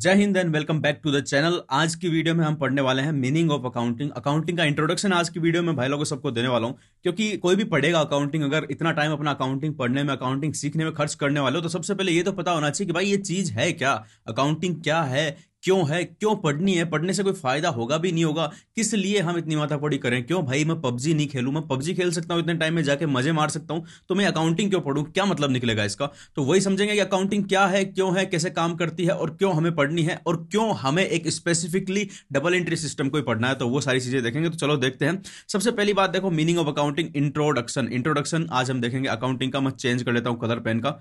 जय हिंद and welcome back to the channel आज की वीडियो में हम पढ़ने वाले हैं मीनिंग ऑफ अकाउंटिंग अकाउंटिंग का इंट्रोडक्शन आज की वीडियो में भाई लोगों सबको देने वाला हूं क्योंकि कोई भी पढ़ेगा अकाउंटिंग अगर इतना टाइम अपना अकाउंटिंग पढ़ने में अकाउंटिंग सीखने में खर्च करने वाले हो तो सबसे पहले ये तो पता होना चाहिए कि भाई ये चीज है क्या अकाउंटिंग क्या है क्यों है क्यों पढ़नी है पढ़ने से कोई फायदा होगा भी नहीं होगा किस लिए हम इतनी माथा पढ़ी करें क्यों भाई मैं पबजी नहीं खेलू मैं पबजी खेल सकता हूं इतने टाइम में जाके मजे मार सकता हूं तो मैं अकाउंटिंग क्यों पढ़ू क्या मतलब निकलेगा इसका तो वही समझेंगे कि अकाउंटिंग क्या है क्यों है कैसे काम करती है और क्यों हमें पढ़नी है और क्यों हमें एक स्पेसिफिकली डबल एंट्री सिस्टम को ही पढ़ना है तो वो सारी चीजें देखेंगे तो चलो देखते हैं सबसे पहली बात देखो meaning of accounting introduction introduction आज हम देखेंगे अकाउंटिंग का मैं चेंज कर लेता हूँ कलर पेन का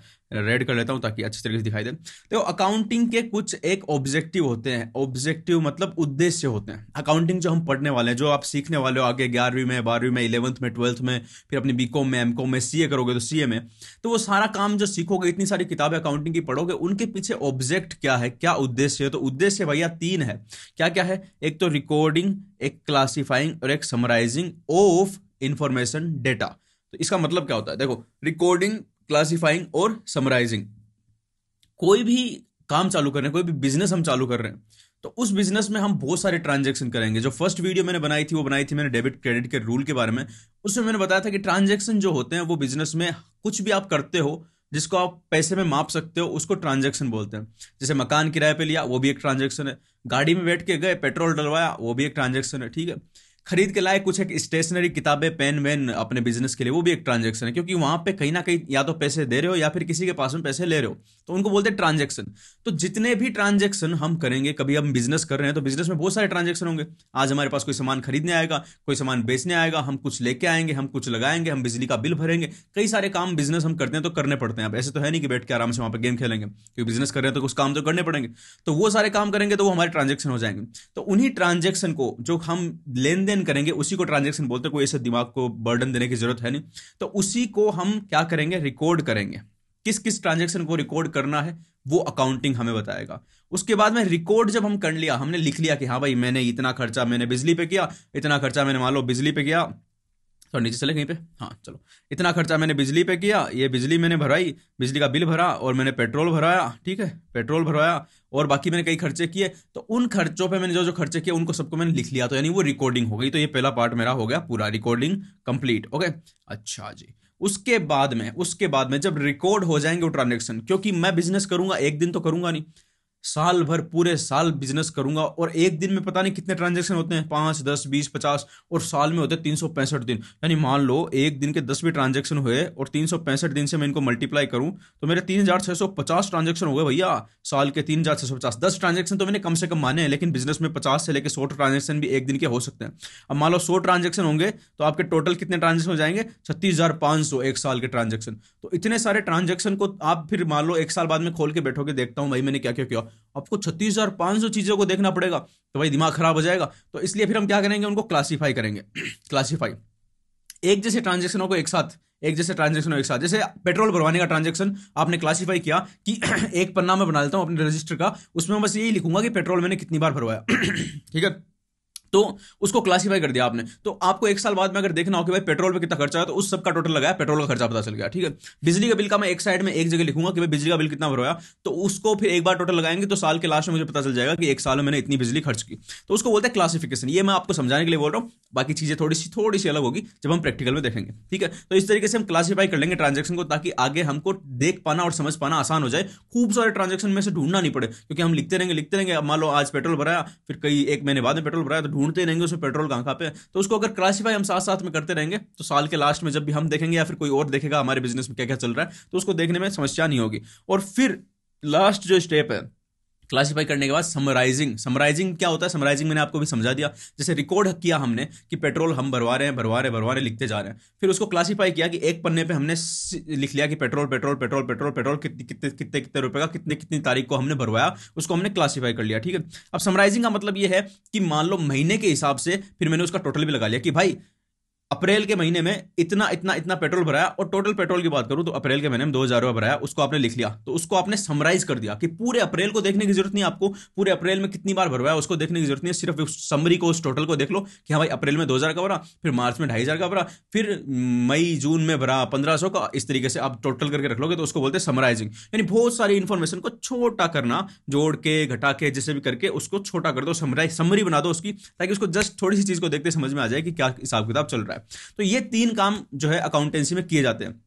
रेड कर लेता हूँ ताकि अच्छे तरीके से दिखाई दे देखो अकाउंटिंग के कुछ एक ऑब्जेक्टिव होते हैं ऑब्जेक्टिव मतलब उद्देश्य होते हैं अकाउंटिंग जो हम पढ़ने वाले हैं जो आप सीखने वाले हो आगे ग्यारहवीं में बारहवीं में इलेवंथ में ट्वेल्थ में फिर अपनी बी कॉम में एम कॉम में सी ए करोगे तो सी ए में तो वो सारा काम जो सीखोगे इतनी सारी किताबें अकाउंटिंग की पढ़ोगे उनके पीछे ऑब्जेक्ट क्या है क्या उद्देश्य है तो उद्देश्य भैया तीन है क्या क्या है एक तो रिकॉर्डिंग एक क्लासीफाइंग और एक समराइजिंग ऑफ इंफॉर्मेशन डेटा तो इसका मतलब क्या होता है देखो रिकॉर्डिंग क्लासीफाइंग और समराइजिंग कोई भी काम चालू कर रहे हैं कोई भी बिजनेस हम चालू कर रहे हैं तो उस बिजनेस में हम बहुत सारे ट्रांजेक्शन करेंगे जो फर्स्ट वीडियो मैंने बनाई थी वो बनाई थी मैंने डेबिट क्रेडिट के रूल के बारे में उसमें मैंने बताया था कि ट्रांजेक्शन जो होते हैं वो बिजनेस में कुछ भी आप करते हो जिसको आप पैसे में माप सकते हो उसको ट्रांजेक्शन बोलते हैं जैसे मकान किराए पे लिया वो भी एक ट्रांजेक्शन है गाड़ी में बैठ के गए पेट्रोल डलवाया वो भी एक ट्रांजेक्शन है ठीक है खरीद के लाए कुछ एक स्टेशनरी किताबें पेन वेन अपने बिजनेस के लिए वो भी एक ट्रांजेक्शन है क्योंकि वहां पे कहीं ना कहीं या तो पैसे दे रहे हो या फिर किसी के पास में पैसे ले रहे हो तो उनको बोलते हैं ट्रांजेक्शन तो जितने भी ट्रांजेक्शन हम करेंगे कभी हम बिजनेस कर रहे हैं तो बिजनेस में बहुत सारे ट्रांजेक्शन होंगे आज हमारे पास कोई सामान खरीदने आएगा कोई सामान बेचने आएगा हम कुछ लेके आएंगे हम कुछ लगाएंगे हम बिजली का बिल भरेंगे कई सारे काम बिजनेस हम करते हैं तो करने पड़ते हैं अब ऐसे तो है नहीं कि बैठ के आराम से वहां पर गेम खेलेंगे क्योंकि बिजनेस कर रहे हैं तो कुछ काम तो करने पड़ेंगे तो वो सारे काम करेंगे तो वो हमारे ट्रांजेक्शन हो जाएंगे तो उन्हीं ट्रांजेक्शन को जो हम लेन देन करेंगे उसी को ट्रांजेक्शन बोलते हैं कोई ऐसे दिमाग को बर्डन देने की जरूरत है नहीं तो उसी को हम क्या करेंगे रिकॉर्ड करेंगे किस किस ट्रांजेक्शन को रिकॉर्ड करना है वो अकाउंटिंग हमें बताएगा उसके बाद में रिकॉर्ड जब हम कर लिया हमने लिख लिया कि हाँ भाई मैंने इतना खर्चा मैंने बिजली पे किया इतना खर्चा मैंने मान लो बिजली पे किया तो नीचे चले कहीं पे हाँ चलो इतना खर्चा मैंने बिजली पे किया ये बिजली मैंने भराई बिजली का बिल भरा और मैंने पेट्रोल भराया ठीक है पेट्रोल भराया और बाकी मैंने कई खर्चे किए तो उन खर्चों पे मैंने जो जो खर्चे किए उनको सबको मैंने लिख लिया तो यानी वो रिकॉर्डिंग हो गई तो ये पहला पार्ट मेरा हो गया पूरा रिकॉर्डिंग कंप्लीट ओके अच्छा जी उसके बाद में उसके बाद में जब रिकॉर्ड हो जाएंगे वो ट्रांजेक्शन क्योंकि मैं बिजनेस करूंगा एक दिन तो करूंगा नहीं साल भर पूरे साल बिजनेस करूंगा और एक दिन में पता नहीं कितने ट्रांजेक्शन होते हैं पांच दस बीस पचास और साल में होते हैं तीन सौ पैंसठ दिन यानी मान लो एक दिन के दस भी ट्रांजेक्शन हुए और तीन सौ पैंसठ दिन से मैं इनको मल्टीप्लाई करूं तो मेरे तीन हजार छह सौ पचास ट्रांजेक्शन हुए भैया साल के तीन हजार छह सौ पचास दस ट्रांजेक्शन तो मैंने कम से कम माने हैं लेकिन बिजनेस में पचास से लेकर सौ ट्रांजेक्शन भी एक दिन के हो सकते हैं अब मान लो सौ ट्रांजेक्शन होंगे तो आपके टोटल कितने ट्रांजेक्शन हो जाएंगे छत्तीस हजार पांच सौ एक साल के ट्रांजेक्शन तो इतने सारे ट्रांजेक्शन को आप फिर मान लो एक साल बाद में खोल के बैठोगे देखता हूँ भाई मैंने क्या क्या किया आपको छत्तीस हजार पांच सौ चीज़ों को देखना पड़ेगा तो भाई दिमाग खराब हो जाएगा तो इसलिए फिर हम क्या करेंगे उनको क्लासीफाई करेंगे क्लासीफाई एक जैसे ट्रांजेक्शनों को एक साथ एक जैसे ट्रांजेक्शन एक साथ जैसे पेट्रोल भरवाने का ट्रांजेक्शन आपने क्लासीफाई किया कि एक पन्ना में बना लेता हूं अपने रजिस्टर का उसमें बस यही लिखूंगा कि पेट्रोल मैंने कितनी बार भरवाया ठीक है तो उसको क्लासीफाई कर दिया आपने तो आपको एक साल बाद में अगर देखना हो कि भाई पेट्रोल पे कितना खर्चा है तो उस सब का टोटल लगाया पेट्रोल का खर्चा पता चल गया ठीक है बिजली का बिल का मैं एक साइड में एक जगह लिखूंगा कि भाई बिजली का बिल कितना भरोया तो उसको फिर एक बार टोटल लगाएंगे तो साल के लास्ट में मुझे पता चल जाएगा कि एक साल में मैंने इतनी बिजली खर्च की तो उसको बोलते हैं क्लासिफिकेशन ये मैं आपको समझाने के लिए बोल रहा हूँ बाकी चीजें थोड़ी सी थोड़ी सी अलग होगी जब हम प्रैक्टिकल में देखेंगे ठीक है तो इस तरीके से हम क्लासीफाई कर लेंगे ट्रांजेक्शन को ताकि आगे हमको देख पाना और समझ पाना आसान हो जाए खूब सारे ट्रांजेक्शन में से ढूंढना नहीं पड़े क्योंकि हम लिखते रहेंगे लिखते रहेंगे मान लो आज पेट्रोल भराया फिर कई एक महीने बाद में पेट्रोल भराया तो ढूंढते रहेंगे उसमें पेट्रोल कहाँ कहाँ पे तो उसको अगर क्लासीफाई हम साथ साथ में करते रहेंगे तो साल के लास्ट में जब भी हम देखेंगे या फिर कोई और देखेगा हमारे बिजनेस में क्या क्या चल रहा है तो उसको देखने में समस्या नहीं होगी और फिर लास्ट जो स्टेप है क्लासीफाई करने के बाद समराइजिंग समराइजिंग क्या होता है समराइजिंग मैंने आपको भी समझा दिया जैसे रिकॉर्ड किया हमने कि पेट्रोल हम भरवा रहे हैं भरवा रहे भरवा रहे लिखते जा रहे हैं फिर उसको क्लासीफाई किया कि एक पन्ने पे हमने लिख लिया कि petrol petrol petrol petrol petrol कितने कितने कितने कितने रुपए का कितने कितनी तारीख को हमने भरवाया उसको हमने क्लासीफाई कर लिया ठीक है अब समराइजिंग का मतलब यह है कि मान लो महीने के हिसाब से फिर मैंने उसका टोटल भी लगा लिया कि भाई अप्रैल के महीने में इतना इतना इतना पेट्रोल भराया और टोटल पेट्रोल की बात करूं तो अप्रैल के महीने में दो हजार रुपये भराया उसको आपने लिख लिया तो उसको आपने समराइज कर दिया कि पूरे अप्रैल को देखने की जरूरत नहीं आपको पूरे अप्रैल में कितनी बार भरवाया उसको देखने की जरूरत नहीं सिर्फ समरी को उस टोटल को देख लो कि हाँ भाई अप्रैल में दो का भरा फिर मार्च में ढाई का भरा फिर मई जून में भरा पंद्रह का इस तरीके से आप टोटल करके रख लोगे तो उसको बोलते हैं समराइजिंग यानी बहुत सारी इन्फॉर्मेशन को छोटा करना जोड़ के घटा के जैसे भी करके उसको छोटा कर दो समराइज समरी बना दो उसकी ताकि उसको जस्ट थोड़ी सी चीज को देखते समझ में आ जाए कि क्या हिसाब किताब चल रहा है है तो ये तीन काम जो है अकाउंटेंसी में किए जाते हैं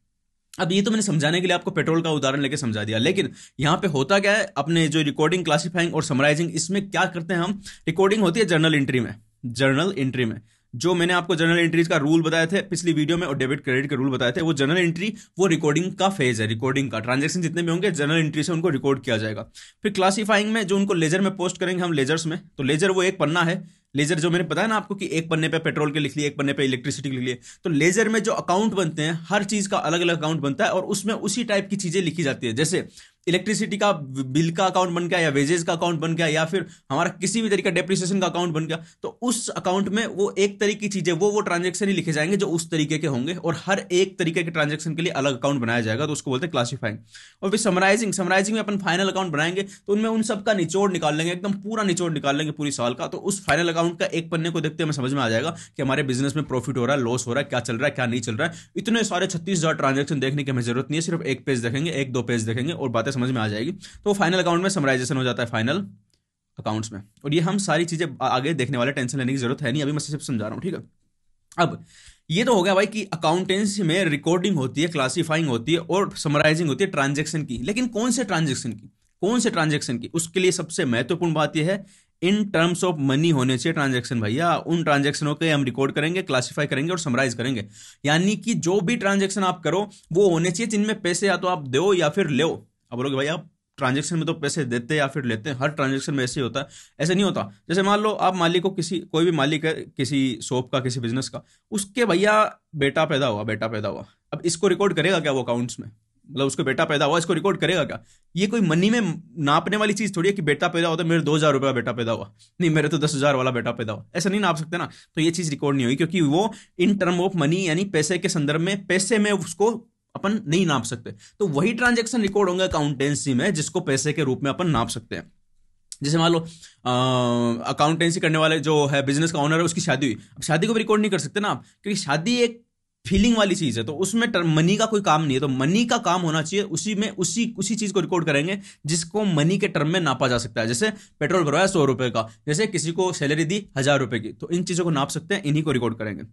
अब ये तो मैंने समझाने के लिए आपको पेट्रोल का उदाहरण लेके समझा दिया लेकिन यहाँ पे होता क्या है अपने जो रिकॉर्डिंग क्लासिफाइंग और समराइजिंग इसमें क्या करते हैं हम रिकॉर्डिंग होती है जर्नल एंट्री में जर्नल एंट्री में जो मैंने आपको जर्नल एंट्रीज का रूल बताया थे पिछली वीडियो में और डेबिट क्रेडिट के रूल बताए थे वो जर्नल एंट्री वो रिकॉर्डिंग का फेज है रिकॉर्डिंग का ट्रांजेक्शन जितने भी होंगे जर्नल एंट्री से उनको रिकॉर्ड किया जाएगा फिर क्लासिफाइंग में जो उनको लेजर में पोस्ट करेंगे हम लेजर्स में तो लेजर वो एक पन्ना है लेजर जो मैंने बताया ना आपको कि एक पन्ने पे पेट्रोल के लिख लिए एक पन्ने पे इलेक्ट्रिसिटी लिख लिए तो लेजर में जो अकाउंट बनते हैं हर चीज का अलग अलग अकाउंट बनता है और उसमें उसी टाइप की चीजें लिखी जाती है जैसे इलेक्ट्रिसिटी का बिल का अकाउंट बन गया या वेजेस का अकाउंट बन गया या फिर हमारा किसी भी तरीके का डेप्रिसिएशन का अकाउंट बन गया तो उस अकाउंट में वो एक तरीके की चीज़ें वो वो ट्रांजेक्शन ही लिखे जाएंगे जो उस तरीके के होंगे और हर एक तरीके के ट्रांजेक्शन के लिए अलग अकाउंट बनाया जाएगा तो उसको बोलते हैं क्लासीफाइंग और फिर समराइजिंग समराइजिंग में अपन फाइनल अकाउंट बनाएंगे तो उनमें उन सबका निचोड़ निकाल लेंगे एकदम पूरा निचोड़ निकाल लेंगे पूरी साल का तो उस फाइनल अकाउंट का एक पन्ने को देखते हमें समझ में आ जाएगा कि हमारे बिजनेस में प्रॉफिट हो रहा है लॉस हो रहा है क्या चल रहा है क्या नहीं चल रहा है इतने सारे छत्तीस हजार ट्रांजेक्शन देखने की हमें जरूरत नहीं है सिर्फ एक पेज देखेंगे एक दो पेज देखेंगे और बातें समझ में आ जाएगी तो फाइनल अकाउंट में समराइजेशन हो जाता है फाइनल अकाउंट्स में और ये हम सारी चीज़ें आगे देखने वाले टेंशन लेने की जरूरत है नहीं अभी मैं सिर्फ समझा रहा हूँ ठीक है अब ये तो हो गया भाई कि अकाउंटेंसी में रिकॉर्डिंग होती है क्लासीफाइंग होती है और समराइजिंग होती है ट्रांजेक्शन की लेकिन कौन से ट्रांजेक्शन की कौन से ट्रांजेक्शन की उसके लिए सबसे महत्वपूर्ण बात यह है इन टर्म्स ऑफ मनी होने चाहिए ट्रांजेक्शन भैया उन ट्रांजेक्शनों के हम रिकॉर्ड करेंगे क्लासीफाई करेंगे और समराइज करेंगे यानी कि जो भी ट्रांजेक्शन आप करो वो होने चाहिए जिनमें पैसे या तो आप दो या फिर लो अब बोलोगे भाई आप ट्रांजेक्शन में तो पैसे देते हैं या फिर लेते हैं हर ट्रांजेक्शन में ऐसे होता है ऐसे नहीं होता जैसे मान लो आप मालिक को किसी कोई भी मालिक है किसी शॉप का किसी बिजनेस का उसके भैया बेटा पैदा हुआ बेटा पैदा हुआ अब इसको रिकॉर्ड करेगा क्या वो अकाउंट्स में मतलब उसको बेटा पैदा हुआ इसको रिकॉर्ड करेगा क्या ये कोई मनी में नापने वाली चीज थोड़ी है कि बेटा पैदा होता है मेरे दो हजार रुपये का बेटा पैदा हुआ नहीं मेरे तो दस हजार वाला बेटा पैदा हुआ ऐसा नहीं नाप सकते ना तो ये चीज रिकॉर्ड नहीं होगी क्योंकि वो इन टर्म ऑफ मनी यानी पैसे के संदर्भ में पैसे में उसको अपन नहीं नाप सकते तो वही ट्रांजेक्शन रिकॉर्ड होंगे अकाउंटेंसी में जिसको पैसे के रूप में अपन नाप सकते हैं जैसे मान लो अकाउंटेंसी करने वाले जो है बिजनेस का ऑनर है उसकी शादी हुई अब शादी को भी रिकॉर्ड नहीं कर सकते ना आप क्योंकि शादी एक फीलिंग वाली चीज़ है तो उसमें मनी का कोई काम नहीं है तो मनी का काम होना चाहिए उसी में उसी उसी चीज़ को रिकॉर्ड करेंगे जिसको मनी के टर्म में नापा जा सकता है जैसे पेट्रोल भरवाया सौ रुपए का जैसे किसी को सैलरी दी हज़ार रुपए की तो इन चीज़ों को नाप सकते हैं इन्हीं को रिकॉर्ड करेंगे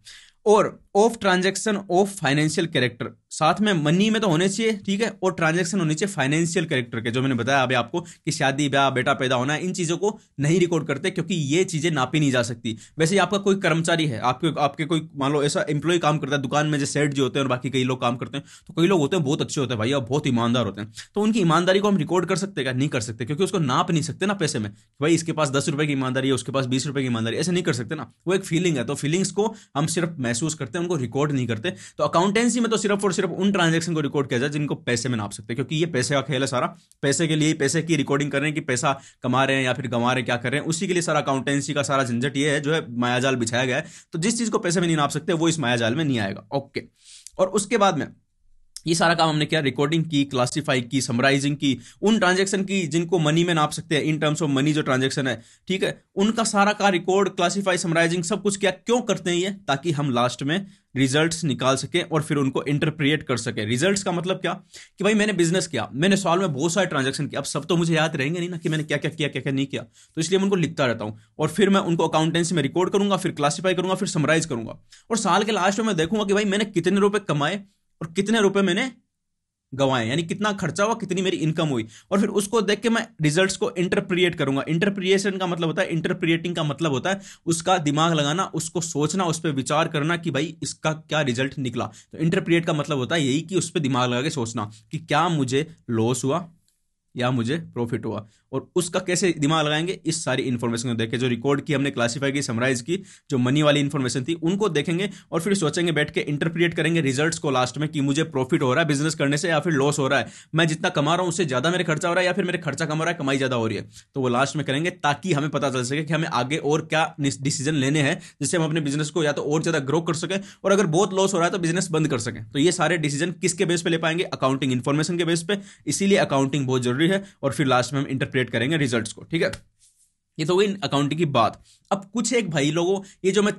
और of transaction of financial character साथ में मनी में तो होने चाहिए ठीक है और ट्रांजेक्शन होने चाहिए फाइनेंशियल कैरेक्टर के जो मैंने बताया अभी आपको कि शादी ब्याह बेटा पैदा होना इन चीज़ों को नहीं रिकॉर्ड करते क्योंकि ये चीज़ें नापी नहीं जा सकती वैसे आपका कोई कर्मचारी है आपके आपके कोई मान लो ऐसा एम्प्लॉय काम करता है दुकान में जैसे सेट जो होते हैं और बाकी कई लोग काम करते हैं तो कई लोग होते हैं बहुत अच्छे होते हैं भाई और बहुत ईमानदार होते हैं तो उनकी ईमानदारी को हम रिकॉर्ड कर सकते क्या नहीं कर सकते क्योंकि उसको नाप नहीं सकते ना पैसे में भाई इसके पास दस रुपये की ईमानदारी है उसके पास बीस रुपये की ईमानदारी ऐसे नहीं कर सकते ना वो एक फीलिंग है तो फीलिंग्स को हम सिर्फ महसूस करते हैं उनको रिकॉर्ड नहीं करते तो अकाउंटेंसी में तो सिर्फ और सिर्फ उन ट्रांजेक्शन को रिकॉर्ड किया जाए जिनको पैसे में नाप सकते क्योंकि ये पैसे का खेल है सारा पैसे के लिए पैसे की रिकॉर्डिंग कर रहे हैं कि पैसा कमा रहे हैं या फिर गंवा रहे हैं क्या कर रहे हैं उसी के लिए सारा अकाउंटेंसी का सारा झंझट ये है जो है मायाजाल बिछाया गया है तो जिस चीज को पैसे में नहीं नाप सकते वो इस मायाजाल में नहीं आएगा ओके और उसके बाद में ये सारा काम हमने किया रिकॉर्डिंग की क्लासिफाई की समराइजिंग की उन ट्रांजेक्शन की जिनको मनी में नाप सकते हैं इन टर्म्स ऑफ मनी जो ट्रांजेक्शन है ठीक है उनका सारा का रिकॉर्ड क्लासिफाई समराइजिंग सब कुछ क्या क्यों करते हैं ये ताकि हम लास्ट में रिजल्ट्स निकाल सकें और फिर उनको इंटरप्रिएट कर सकें रिजल्ट्स का मतलब क्या कि भाई मैंने बिजनेस किया मैंने साल में बहुत सारे ट्रांजेक्शन किया अब सब तो मुझे याद रहेंगे नहीं ना कि मैंने क्या क्या किया क्या क्या नहीं किया तो इसलिए मैं उनको लिखता रहता हूँ और फिर मैं उनको अकाउंटेंसी में रिकॉर्ड करूंगा फिर क्लासीफाई करूंगा फिर समराइज करूंगा और साल के लास्ट में मैं देखूंगा कि भाई मैंने कितने रुपए कमाए और कितने रुपए मैंने गवाए यानी कितना खर्चा हुआ कितनी मेरी इनकम हुई और फिर उसको देख के मैं रिजल्ट्स को इंटरप्रिएट करूंगा इंटरप्रिएशन का मतलब होता है इंटरप्रिएटिंग का मतलब होता है उसका दिमाग लगाना उसको सोचना उस पर विचार करना कि भाई इसका क्या रिजल्ट निकला तो इंटरप्रिएट का मतलब होता है यही कि उस पर दिमाग लगा के सोचना कि क्या मुझे लॉस हुआ या मुझे प्रॉफिट हुआ और उसका कैसे दिमाग लगाएंगे इस सारी इन्फॉर्मेशन को देखें जो रिकॉर्ड की हमने क्लासीफाई की समराइज की जो मनी वाली इन्फॉर्मेशन थी उनको देखेंगे और फिर सोचेंगे बैठ के इंटरप्रिएट करेंगे रिजल्ट को लास्ट में कि मुझे प्रॉफिट हो रहा है बिजनेस करने से या फिर लॉस हो रहा है मैं जितना कमा रहा हूँ उससे ज्यादा मेरे खर्चा हो रहा है या फिर मेरे खर्चा कम हो रहा है कमाई ज्यादा हो रही है तो वो लास्ट में करेंगे ताकि हमें पता चल सके कि हमें आगे और क्या डिसीजन लेने हैं जिससे हम अपने बिजनेस को या तो और ज्यादा ग्रो कर सके और अगर बहुत लॉस हो रहा है तो बिजनेस बंद कर सके तो ये सारे डिसीजन किसके बेस पर ले पाएंगे अकाउंटिंग इन्फॉर्मेशन के बेस पर इसीलिए अकाउंटिंग बहुत जरूरी है और फिर लास्ट में हम इंटरप्रेट अपडेट करेंगे रिजल्ट को ठीक है ये तो इन अकाउंटिंग की बात अब कुछ एक भाई लोगों ये जो मैं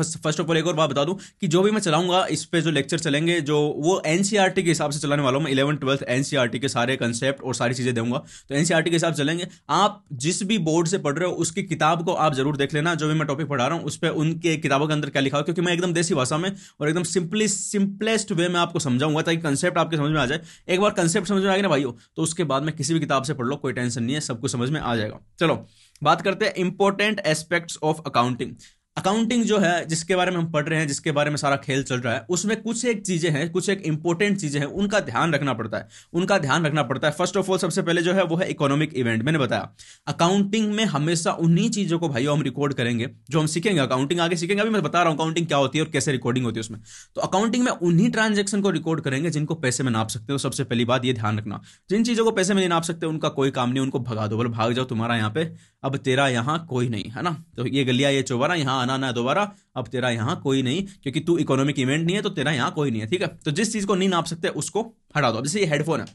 फर्स्ट ऑफ ऑल एक और बात बता दूं कि जो भी मैं चलाऊंगा इस पे जो लेक्चर चलेंगे जो वो एनसीईआरटी e के हिसाब से चलाने वाला हूँ इलेवन ट्वेल्थ एनसीईआरटी के सारे कंसेप्ट और सारी चीज़ें दूंगा तो एनसीईआरटी e के हिसाब से चलेंगे आप जिस भी बोर्ड से पढ़ रहे हो उसकी किताब को आप जरूर देख लेना जो भी मैं टॉपिक पढ़ा रहा हूँ उस पर उनके किताबों के अंदर क्या लिखा हो क्योंकि मैं एकदम देसी भाषा में और एकदम सिंपली सिंपलेस्ट वे में आपको समझाऊंगा ताकि कंसेप्ट आपके समझ में आ जाए एक बार कंसेप्ट समझ में आ गया ना भाई हो तो उसके बाद में किसी भी किताब से पढ़ लो कोई टेंशन नहीं है सब कुछ समझ में आ जाएगा चलो बात करते हैं important aspects of accounting accounting जो है जिसके बारे में हम पढ़ रहे हैं जिसके बारे में सारा खेल चल रहा है उसमें कुछ एक चीज़ें हैं कुछ एक इंपॉर्टेंट चीज़ें हैं उनका ध्यान रखना पड़ता है उनका ध्यान रखना पड़ता है फर्स्ट ऑफ ऑल सबसे पहले जो है वो है इकोनॉमिक इवेंट मैंने बताया अकाउंटिंग में हमेशा उन्हीं चीज़ों को भाई हम रिकॉर्ड करेंगे जो हम सीखेंगे अकाउंटिंग आगे सीखेंगे अभी मैं बता रहा हूँ अकाउंटिंग क्या होती है और कैसे रिकॉर्डिंग होती है उसमें तो अकाउंटिंग में उन्हीं ट्रांजेक्शन को रिकॉर्ड करेंगे जिनको पैसे में नाप सकते हो सबसे पहली बात ये ध्यान रखना जिन चीज़ों को पैसे में नहीं नाप सकते उनका कोई काम नहीं उनको भगा दो बोले भाग जाओ तुम्हारा यहाँ पे अब तेरा यहाँ कोई नहीं है ना तो ये गलिया ये चौबारा यहाँ आना ना दोबारा अब तेरा यहां कोई नहीं क्योंकि तू इकोनॉमिक इवेंट नहीं है तो तेरा यहां कोई नहीं है ठीक है तो जिस चीज़ को नहीं नाप सकते उसको हटा दो जैसे ये हेडफोन है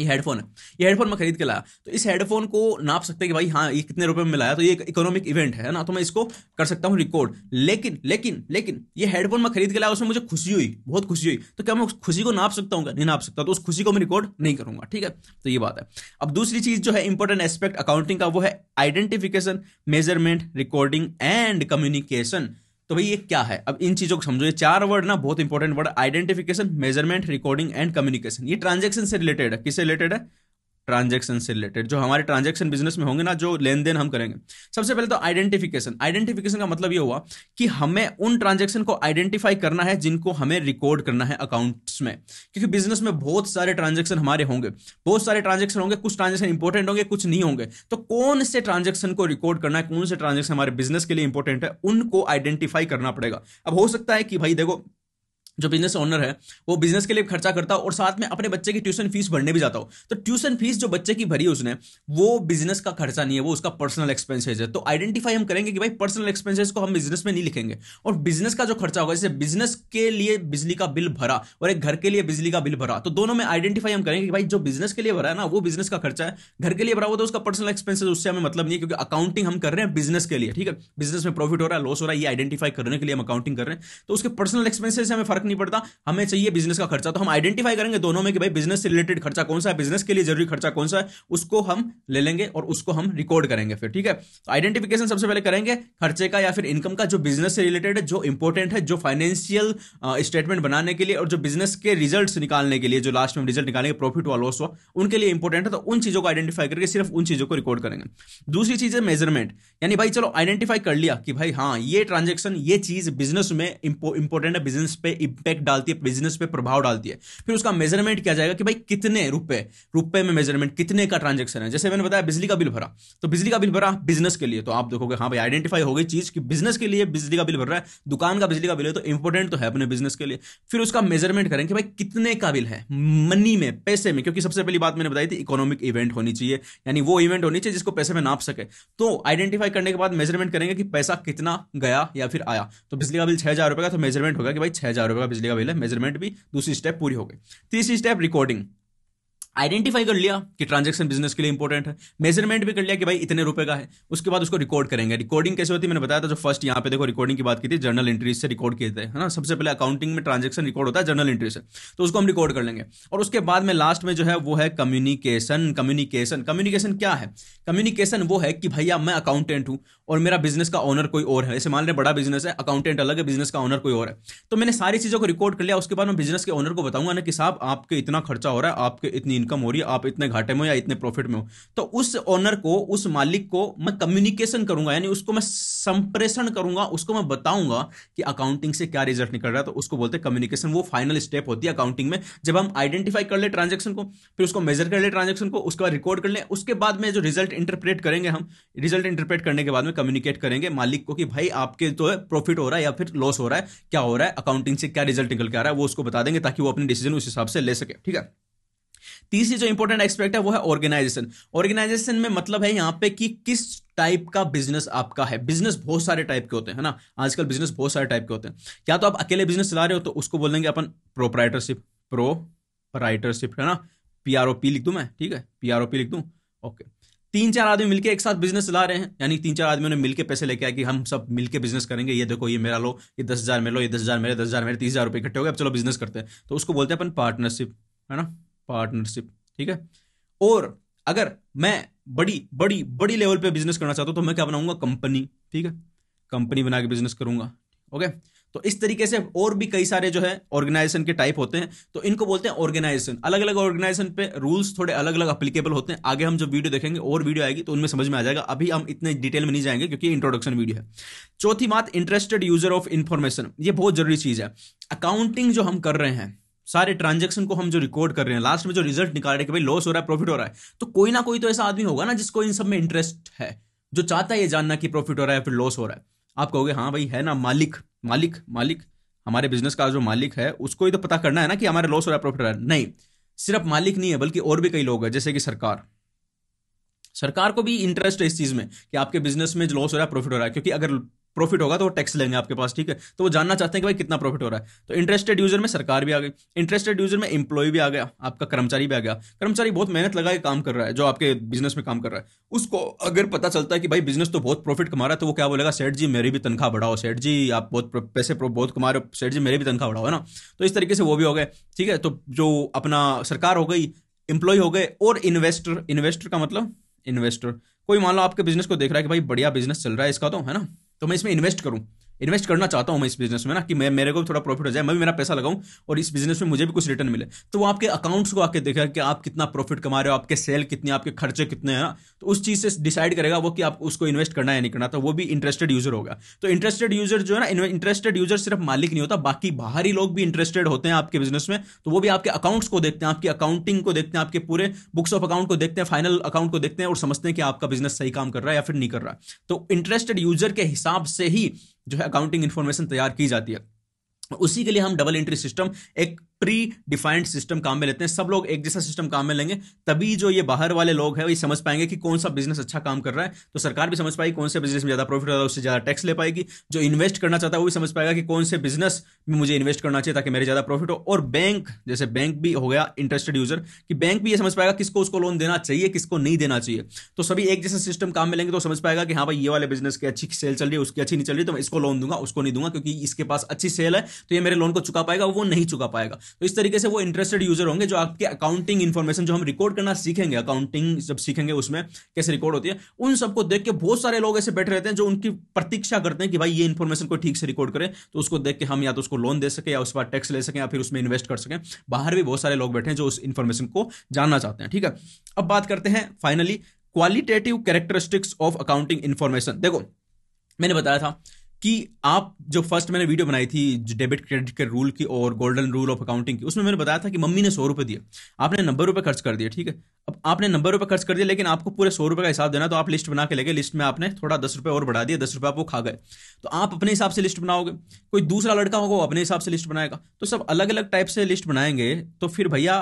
ये हेडफोन है ये हेडफोन मैं खरीद के लाया तो इस हेडफोन को नाप सकते हैं कि भाई हाँ ये कितने रुपए में मिलाया तो ये एक इकोनॉमिक इवेंट है ना तो मैं इसको कर सकता हूँ रिकॉर्ड लेकिन लेकिन लेकिन ये हेडफोन मैं खरीद के लाया उसमें मुझे खुशी हुई बहुत खुशी हुई तो क्या मैं उस खुशी को नाप सकता हूँ नहीं नाप सकता तो उस खुशी को मैं रिकॉर्ड नहीं करूंगा ठीक है तो ये बात है अब दूसरी चीज जो है इंपॉर्टेंट एस्पेक्ट अकाउंटिंग का वो है identification measurement recording and communication तो भाई ये क्या है अब इन चीजों को समझो ये चार वर्ड ना बहुत important word identification measurement recording and communication ये ट्रांजेक्शन से रिलेटेड है किससे रिलेटेड है ट्रांजेक्शन से रिलेटेड जो हमारे ट्रांजेक्शन बिजनेस में होंगे ना जो लेन देन हम करेंगे सबसे पहले तो आइडेंटिफिकेशन आइडेंटिफिकेशन का मतलब ये हुआ कि हमें उन ट्रांजेक्शन को आइडेंटिफाई करना है जिनको हमें रिकॉर्ड करना है अकाउंट्स में क्योंकि बिजनेस में बहुत सारे ट्रांजेक्शन हमारे होंगे बहुत सारे ट्रांजेक्शन होंगे कुछ ट्रांजेक्शन इंपॉर्टेंट होंगे कुछ नहीं होंगे तो कौन से ट्रांजेक्शन को रिकॉर्ड करना है कौन से ट्रांजेक्शन हमारे बिजनेस के लिए इंपॉर्टेंट है उनको आइडेंटिफाई करना पड़ेगा अब हो सकता है कि भाई देखो जो बिजनेस ओनर है वो बिजनेस के लिए खर्चा करता हो और साथ में अपने बच्चे की ट्यूशन फीस भरने भी जाता हो तो ट्यूशन फीस जो बच्चे की भरी है उसने वो बिजनेस का खर्चा नहीं है वो उसका पर्सनल एक्सपेंसेज है तो आइडेंटिफाई हम करेंगे कि भाई पर्सनल एक्सपेंसेज को हम बिजनेस में नहीं लिखेंगे और बिजनेस का जो खर्चा होगा जैसे बिजनेस के लिए बिजली का बिल भरा और एक घर के लिए बिजली का बिल भरा तो दोनों में आइडेंटिफाई हम करेंगे कि भाई जो बिजनेस के लिए भरा है ना वो बिजनेस का खर्चा है घर के लिए भरा हुआ तो उसका पर्सनल एक्सपेंसेज उससे हमें मतलब नहीं है क्योंकि अकाउंटिंग हम कर रहे हैं बिजनेस के लिए ठीक है बिजनेस में प्रॉफिट हो रहा है लॉस हो रहा है ये आइडेंटिफाई करने के लिए हम अकाउंटिंग कर रहे हैं तो उसके पर्सनल एक्सपेंसेज से हमें फर्क नहीं पड़ता हमें चाहिए बिजनेस का खर्चा तो हम आइडेंटिफाई करेंगे दोनों में कि भाई बिजनेस से रिलेटेड खर्चा कौन सा है बिजनेस के लिए जरूरी खर्चा कौन सा है उसको हम ले लेंगे और उसको हम रिकॉर्ड करेंगे फिर ठीक है तो आइडेंटिफिकेशन सबसे पहले करेंगे खर्चे का या फिर इनकम का जो बिजनेस से रिलेटेड है जो इंपॉर्टेंट है जो फाइनेंशियल स्टेटमेंट बनाने के लिए और जो बिजनेस के रिजल्ट निकालने के लिए जो लास्ट में रिजल्ट निकालेंगे प्रॉफिट हुआ लॉस हुआ उनके लिए इंपॉर्टेंट है तो उन चीजों को आइडेंटिफाई करके सिर्फ उन चीजों को रिकॉर्ड करेंगे दूसरी चीज है मेजरमेंट यानी भाई चलो आइडेंटिफाई कर लिया कि भाई हाँ ये ट्रांजेक्शन ये चीज बिजनेस में इंपॉर्टेंट है बिजनेस पे इंपैक्ट डालती है बिजनेस पे प्रभाव डालती है फिर उसका मेजरमेंट किया जाएगा कि भाई कितने रुपए रुपए में मेजरमेंट कितने का ट्रांजेक्शन है जैसे मैंने बताया बिजली का बिल भरा तो बिजली का बिल भरा बिजनेस के लिए तो आप देखोगे हाँ भाई आइडेंटिफाई हो गई चीज की बिजनेस के लिए बिजली का बिल भर रहा है दुकान का बिजली का बिल है तो इंपॉर्टेंट तो है अपने बिजनेस के लिए फिर उसका मेजरमेंट करें कि भाई कितने का बिल है मनी में पैसे में क्योंकि सबसे पहली बात मैंने बताई थी इकोनॉमिक इवेंट होनी चाहिए यानी वो इवेंट होनी चाहिए जिसको पैसे में नाप सके तो आइडेंटिफाई करने के बाद मेजरमेंट करेंगे कि पैसा कितना गया या फिर आया तो बिजली का बिल छह हजार रुपए का तो मेजरमेंट होगा कि भाई छह हजार रुपए का बिजली का बिल है मेजरमेंट भी दूसरी स्टेप पूरी हो गई तीसरी स्टेप रिकॉर्डिंग आइडेंटिफाई कर लिया कि ट्रांजेक्शन बिजनेस के लिए इंपॉर्टेंट है मेजरमेंट भी कर लिया कि भाई इतने रुपए का है उसके बाद उसको रिकॉर्ड करेंगे रिकॉर्डिंग कैसे होती है मैंने बताया था जो फर्स्ट यहाँ पे देखो रिकॉर्डिंग की बात की थी जर्नल एंट्रीज से रिकॉर्ड किए थे है ना सबसे पहले अकाउंटिंग में ट्रांजेक्शन रिकॉर्ड होता है जर्नल एंट्री से तो उसको हम रिकॉर्ड कर लेंगे और उसके बाद में लास्ट में जो है वो है कम्युनिकेशन कम्युनिकेशन कम्युनिकेशन क्या है कम्युनिकेशन वो है कि भैया मैं अकाउंटेंट हूँ और मेरा बिजनेस का ऑनर कोई और है जैसे मान रहे बड़ा बिजनेस है अकाउंटेंट अलग है बिजनेस का ऑनर कोई और है तो मैंने सारी चीजों को रिकॉर्ड कर लिया उसके बाद मैं बिजनेस के ऑनर को बताऊंगा ना कि साहब आपके इतना खर्चा हो रहा है आपके इतनी इनकम हो रही है आप इतने घाटे में हो या इतने प्रॉफिट में हो तो उस ओनर को उस मालिक को मैं कम्युनिकेशन करूंगा यानी उसको मैं संप्रेषण करूंगा उसको मैं बताऊंगा कि अकाउंटिंग से क्या रिजल्ट निकल रहा है तो उसको बोलते हैं कम्युनिकेशन वो फाइनल स्टेप होती है अकाउंटिंग में जब हम आइडेंटिफाई कर ले ट्रांजेक्शन को फिर उसको मेजर कर ले ट्रांजेक्शन को उसके बाद रिकॉर्ड कर ले उसके बाद में जो रिजल्ट इंटरप्रेट करेंगे हम रिजल्ट इंटरप्रेट करने के बाद में कम्युनिकेट करेंगे मालिक को कि भाई आपके तो प्रॉफिट हो रहा है या फिर लॉस हो रहा है क्या हो रहा है अकाउंटिंग से क्या रिजल्ट निकल के आ रहा है वो उसको बता देंगे ताकि वो अपनी डिसीजन उस हिसाब से ले सके ठीक है तीसरी जो इंपॉर्टेंट एक्सपेक्ट है वो है ऑर्गेनाइजेशन ऑर्गेनाइजेशन में मतलब है यहाँ पे कि किस टाइप का बिजनेस आपका है बिजनेस बहुत सारे टाइप के होते हैं ना आजकल बिजनेस बहुत सारे टाइप के होते हैं क्या तो आप अकेले बिजनेस चला रहे हो तो उसको बोल देंगे अपन प्रोपराइटरशिप प्रो राइटरशिप है ना पी आर ओ पी लिख दू मैं ठीक है पी आर ओ पी लिख दू ओके तीन चार आदमी मिलके एक साथ बिजनेस चला रहे हैं यानी तीन चार आदमियों ने मिलके पैसे लेके आए कि हम सब मिलके बिजनेस करेंगे ये देखो ये मेरा लो ये दस हज़ार मेरे लो ये दस हज़ार मेरे दस हज़ार मेरे तीस हज़ार रुपए इकट्ठे हो गए अब चलो बिजनेस करते हैं तो उसको बोलते हैं अपन पार्टनरशिप है ना पार्टनरशिप ठीक है और अगर मैं बड़ी बड़ी बड़ी लेवल पे बिजनेस करना चाहता हूं तो मैं क्या बनाऊंगा कंपनी ठीक है कंपनी बना के बिजनेस करूंगा ओके तो इस तरीके से और भी कई सारे जो है ऑर्गेनाइजेशन के टाइप होते हैं तो इनको बोलते हैं ऑर्गेनाइजेशन अलग अलग ऑर्गेनाइजेशन पे रूल्स थोड़े अलग अलग अप्लीकेबल होते हैं आगे हम जो वीडियो देखेंगे और वीडियो आएगी तो उनमें समझ में आ जाएगा अभी हम इतने डिटेल में नहीं जाएंगे क्योंकि इंट्रोडक्शन वीडियो है चौथी बात इंटरेस्टेड यूजर ऑफ इन्फॉर्मेशन ये बहुत जरूरी चीज है अकाउंटिंग जो हम कर रहे हैं सारे ट्रांजेक्शन को हम जो रिकॉर्ड कर रहे हैं लास्ट में जो रिजल्ट निकाल रहे हैं कि भाई लॉस हो रहा है प्रॉफिट हो रहा है तो कोई ना कोई तो ऐसा आदमी होगा ना जिसको इन सब में इंटरेस्ट है जो चाहता है ये जानना कि प्रॉफिट हो रहा है फिर लॉस हो रहा है आप कहोगे हाँ भाई है ना मालिक मालिक मालिक हमारे बिजनेस का जो मालिक है उसको ही तो पता करना है ना कि हमारे लॉस हो रहा है प्रॉफिट हो रहा है नहीं सिर्फ मालिक नहीं है बल्कि और भी कई लोग हैं जैसे कि सरकार सरकार को भी इंटरेस्ट है इस चीज में कि आपके बिजनेस में लॉस हो रहा है प्रॉफिट हो रहा है क्योंकि अगर प्रॉफिट होगा तो वो टैक्स लेंगे आपके पास ठीक है तो वो जानना चाहते हैं कि भाई कितना प्रॉफिट हो रहा है तो इंटरेस्टेड यूजर में सरकार भी आ गई इंटरेस्टेड यूजर में इंप्लॉय भी आ गया आपका कर्मचारी भी आ गया कर्मचारी बहुत मेहनत लगा के काम कर रहा है जो आपके बिजनेस में काम कर रहा है उसको अगर पता चलता है कि भाई बिजनेस तो बहुत प्रॉफिट कमा रहा है तो वो क्या बोलेगा सेठ जी मेरी भी तनखा बढ़ाओ सेठ जी आप बहुत पैसे बहुत कमा रहे हो सेठ जी मेरी भी तनखा बढ़ाओ है ना तो इस तरीके से वो भी हो गए ठीक है तो जो अपना सरकार हो गई इंप्लॉय हो गए और इन्वेस्टर इन्वेस्टर का मतलब इन्वेस्टर कोई मान लो आपके बिजनेस को देख रहा है कि भाई बढ़िया बिजनेस चल रहा है इसका तो है ना तो मैं इसमें इन्वेस्ट करूं इन्वेस्ट करना चाहता हूँ मैं इस बिजनेस में ना कि मैं मेरे को भी थोड़ा प्रॉफिट हो जाए मैं भी मेरा पैसा लगाऊँ और इस बिजनेस में मुझे भी कुछ रिटर्न मिले तो वो आपके अकाउंट्स को आके देखेगा कि आप कितना प्रॉफिट कमा रहे हो आपके सेल कितने आपके खर्चे कितने हैं तो उस चीज़ से डिसाइड करेगा वो कि आप उसको इन्वेस्ट करना या नहीं करना तो वो भी इंटरेस्टेड यूजर होगा तो इंटरेस्टेड यूजर जो है ना इंटरेस्टेड यूजर सिर्फ मालिक नहीं होता बाकी बाहरी लोग भी इंटरेस्टेड होते हैं आपके बिजनेस में तो वो भी आपके अकाउंट्स को देखते हैं आपकी अकाउंटिंग को देखते हैं आपके पूरे बुक्स ऑफ अकाउंट को देखते हैं फाइनल अकाउंट को देखते हैं और समझते हैं कि आपका बिजनेस सही काम कर रहा है या फिर नहीं कर रहा तो इंटरेस्टेड यूजर के हिसाब से ही जो है अकाउंटिंग इन्फॉर्मेशन तैयार की जाती है उसी के लिए हम डबल एंट्री सिस्टम एक प्री डिफाइंड सिस्टम काम में लेते हैं सब लोग एक जैसा सिस्टम काम में लेंगे तभी जो ये बाहर वाले लोग हैं वो समझ पाएंगे कि कौन सा बिजनेस अच्छा काम कर रहा है तो सरकार भी समझ पाएगी कौन से बिजनेस में ज्यादा प्रॉफिट होता है उससे ज्यादा टैक्स ले पाएगी जो इन्वेस्ट करना चाहता है वो भी समझ पाएगा कि कौन से बिजनेस में मुझे इन्वेस्ट करना चाहिए ताकि मेरे ज्यादा प्रॉफिट हो और बैंक जैसे बैंक भी हो गया इंटरेस्टेड यूजर कि बैंक भी ये समझ पाएगा किसको उसको लोन देना चाहिए किसको नहीं देना चाहिए तो सभी एक जैसा सिस्टम काम में लेंगे तो समझ पाएगा कि हाँ भाई ये वाले बिजनेस की अच्छी सेल चल रही है उसकी अच्छी नहीं चल रही तो मैं इसको लोन दूंगा उसको नहीं दूंगा क्योंकि इसके पास अच्छी सेल है तो ये मेरे लोन को चुका पाएगा वो नहीं चुका पाएगा तो इस तरीके से वो इंटरेस्टेड यूजर होंगे जो आपके अकाउंटिंग इन्फॉर्मेशन जो हम रिकॉर्ड करना सीखेंगे अकाउंटिंग जब सीखेंगे उसमें कैसे रिकॉर्ड होती है उन सबको देख के बहुत सारे लोग ऐसे बैठे रहते हैं जो उनकी प्रतीक्षा करते हैं कि भाई ये इन्फॉर्मेशन को ठीक से रिकॉर्ड करें तो उसको देख के हम या तो उसको लोन दे सके या उस पर टैक्स ले सकें या फिर उसमें इन्वेस्ट कर सकें बाहर भी बहुत सारे लोग बैठे हैं जो उस इन्फॉर्मेशन को जानना चाहते हैं ठीक है अब बात करते हैं finally qualitative characteristics of accounting information देखो मैंने बताया था कि आप जो फर्स्ट मैंने वीडियो बनाई थी डेबिट क्रेडिट के रूल की और गोल्डन रूल ऑफ अकाउंटिंग की उसमें मैंने बताया था कि मम्मी ने सौ रुपये दिए आपने नब्बे रुपये खर्च कर दिए ठीक है अब आपने नब्बे रुपये खर्च कर दिया लेकिन आपको पूरे सौ रुपये का हिसाब देना तो आप लिस्ट बना के लेके लिस्ट में आपने थोड़ा दस रुपये और बढ़ा दिया दस रुपये आप वो खा गए तो आप अपने हिसाब से लिस्ट बनाओगे कोई दूसरा लड़का होगा वो अपने हिसाब से लिस्ट बनाएगा तो सब अलग अलग टाइप से लिस्ट बनाएंगे तो फिर भैया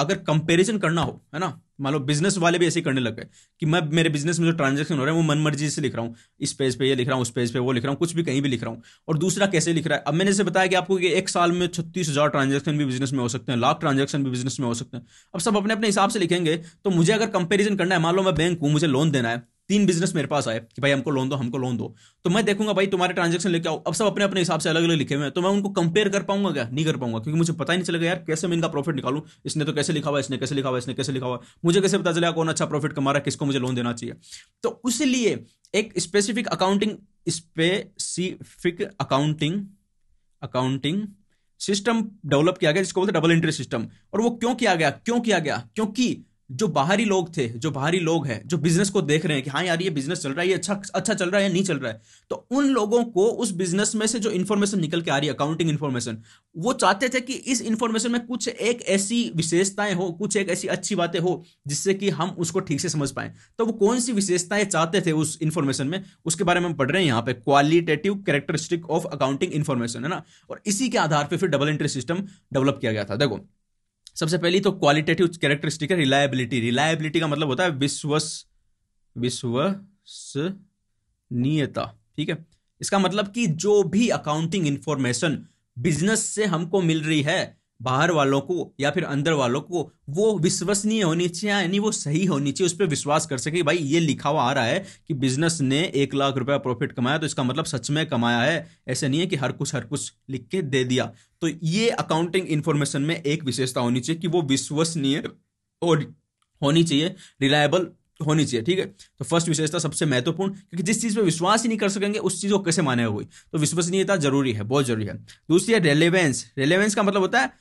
अगर कंपेरिजन करना हो है ना मान लो बिजनेस वाले भी ऐसे करने लग गए कि मैं मेरे बिजनेस में जो ट्रांजेक्शन हो रहा है वो मन मर्जी से लिख रहा हूँ इस पेज पे ये लिख रहा हूँ उस पेज पे वो लिख रहा हूँ कुछ भी कहीं भी लिख रहा हूँ और दूसरा कैसे लिख रहा है अब मैंने इसे बताया कि आपको कि एक साल में छत्तीस हज़ार ट्रांजेक्शन भी बिजनेस में हो सकते हैं लाख ट्रांजेक्शन भी बिजनेस में हो सकते हैं अब सब अपने अपने हिसाब से लिखेंगे तो मुझे अगर कंपेरिजन करना है मान लो मैं बैंक हूँ मुझे लोन देना है तीन बिजनेस मेरे पास आए कि भाई हमको लोन दो हमको लोन दो तो मैं देखूंगा भाई तुम्हारे ट्रांजेक्शन लेके आओ अब सब अपने अपने हिसाब से अलग अलग लिखे हुए हैं तो मैं उनको कंपेयर कर पाऊंगा क्या नहीं कर पाऊंगा क्योंकि मुझे पता ही नहीं चलेगा यार कैसे मैं इनका प्रॉफिट निकालू इसने तो कैसे लिखा हुआ इसने कैसे लिखा हुआ इसने कैसे लिखा हुआ मुझे कैसे पता चलेगा कौन अच्छा प्रॉफिट कमा रहा है किसको मुझे लोन देना चाहिए तो इसलिए एक specific accounting specific accounting accounting system develop किया गया जिसको बोलते डबल एंट्री सिस्टम और वो क्यों किया गया क्यों किया गया क्योंकि जो बाहरी लोग थे जो बाहरी लोग हैं जो बिजनेस को देख रहे हैं कि हाँ यार ये बिजनेस चल रहा है ये अच्छा अच्छा चल रहा है या नहीं चल रहा है तो उन लोगों को उस बिजनेस में से जो इन्फॉर्मेशन निकल के आ रही है अकाउंटिंग इन्फॉर्मेशन वो चाहते थे कि इस इन्फॉर्मेशन में कुछ एक ऐसी विशेषताएं हो कुछ एक ऐसी अच्छी बातें हो जिससे कि हम उसको ठीक से समझ पाए तो वो कौन सी विशेषताएं चाहते थे उस इन्फॉर्मेशन में उसके बारे में हम पढ़ रहे हैं यहाँ पे qualitative characteristic of accounting information है ना और इसी के आधार पर फिर डबल एंट्री सिस्टम डेवलप किया गया था देखो सबसे पहली तो क्वालिटेटिव कैरेक्टरिस्टिक है रिलायबिलिटी रिलायबिलिटी का मतलब होता है विश्वस विश्वसनीयता ठीक है इसका मतलब कि जो भी अकाउंटिंग इंफॉर्मेशन बिजनेस से हमको मिल रही है बाहर वालों को या फिर अंदर वालों को वो विश्वसनीय होनी चाहिए यानी वो सही होनी चाहिए उस पर विश्वास कर सके भाई ये लिखा हुआ आ रहा है कि बिजनेस ने एक लाख रुपया प्रॉफिट कमाया तो इसका मतलब सच में कमाया है ऐसे नहीं है कि हर कुछ हर कुछ लिख के दे दिया तो ये अकाउंटिंग इन्फॉर्मेशन में एक विशेषता होनी चाहिए कि वो विश्वसनीय और होनी चाहिए रिलायबल होनी चाहिए ठीक है तो फर्स्ट विशेषता सबसे महत्वपूर्ण क्योंकि जिस चीज़ पे विश्वास ही नहीं कर सकेंगे उस चीज़ को कैसे माने हुई तो विश्वसनीयता जरूरी है बहुत जरूरी है दूसरी है रेलेवेंस रेलेवेंस का मतलब होता है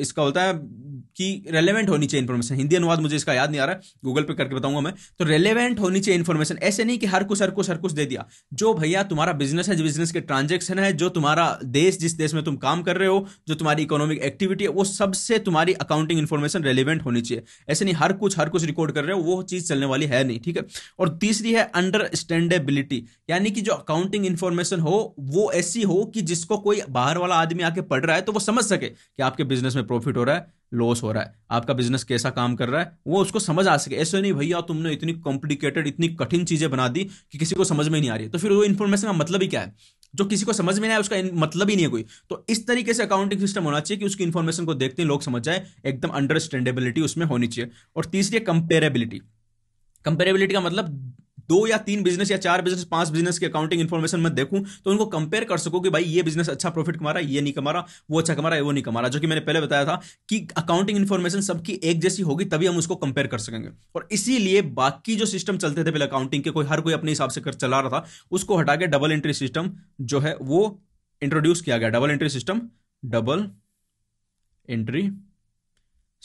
इसका होता है की रेलेवेंट होनी चाहिए इन्फॉर्मेशन हिंदी अनुवाद मुझे इसका याद नहीं आ रहा है गूगल पे करके बताऊंगा मैं तो रेलेवेंट होनी चाहिए इन्फॉर्मेशन ऐसे नहीं कि हर कुछ हर कुछ हर कुछ दे दिया जो भैया तुम्हारा बिजनेस है जो बिजनेस के ट्रांजेक्शन है जो तुम्हारा देश जिस देश में तुम काम कर रहे हो जो तुम्हारी इकोनॉमिक एक्टिविटी है वो सबसे तुम्हारी अकाउंटिंग इन्फॉर्मेशन रेलिवेंट होनी चाहिए ऐसे नहीं हर कुछ हर कुछ रिकॉर्ड कर रहे हो वो चीज़ चलने वाली है नहीं ठीक है और तीसरी है अंडरस्टैंडेबिलिटी यानी कि जो अकाउंटिंग इन्फॉर्मेशन हो वो ऐसी हो कि जिसको कोई बाहर वाला आदमी आके पढ़ रहा है तो वो समझ सके कि आपके बिजनेस में प्रॉफिट हो रहा है लॉस हो रहा है आपका बिजनेस कैसा काम कर रहा है वो उसको समझ आ सके ऐसे नहीं भैया तुमने इतनी कॉम्प्लिकेटेड इतनी कठिन चीजें बना दी कि किसी को समझ में नहीं आ रही तो फिर वो इन्फॉर्मेशन का मतलब ही क्या है जो किसी को समझ में नहीं आया उसका मतलब ही नहीं है कोई तो इस तरीके से अकाउंटिंग सिस्टम होना चाहिए कि उसकी इन्फॉर्मेशन को देखते हैं लोग समझ जाए एकदम अंडरस्टैंडेबिलिटी उसमें होनी चाहिए और तीसरी है कंपेरेबिलिटी कंपेरेबिलिटी का मतलब दो या तीन बिजनेस या चार बिजनेस पांच बिजनेस की अकाउंटिंग इन्फॉर्मेशन मैं देखूं तो उनको कंपेयर कर सकूं कि भाई ये बिजनेस अच्छा प्रॉफिट कमा रहा है ये नहीं कमा रहा वो अच्छा कमा रहा है वो नहीं कमा रहा जो कि मैंने पहले बताया था कि अकाउंटिंग इन्फॉर्मेशन सबकी एक जैसी होगी तभी हम उसको कंपेयर कर सकेंगे और इसीलिए बाकी जो सिस्टम चलते थे पहले अकाउंटिंग के कोई हर कोई अपने हिसाब से कर चला रहा था उसको हटा के डबल एंट्री सिस्टम जो है वो इंट्रोड्यूस किया गया double entry system double entry